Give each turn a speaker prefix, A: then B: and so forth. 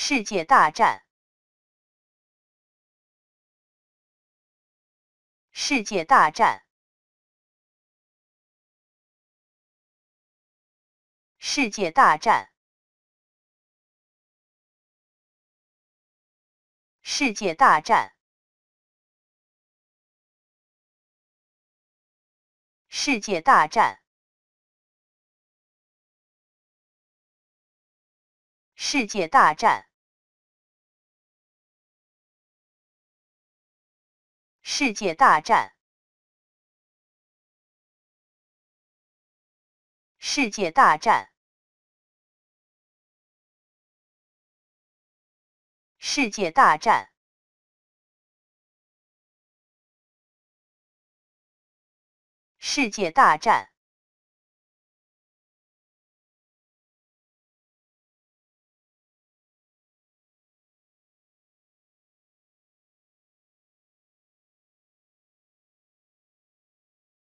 A: 世界大战，世界大战，世界大战，世界大战，世界大战。世界大战，世界大战，世界大战，世界大战，世界大战。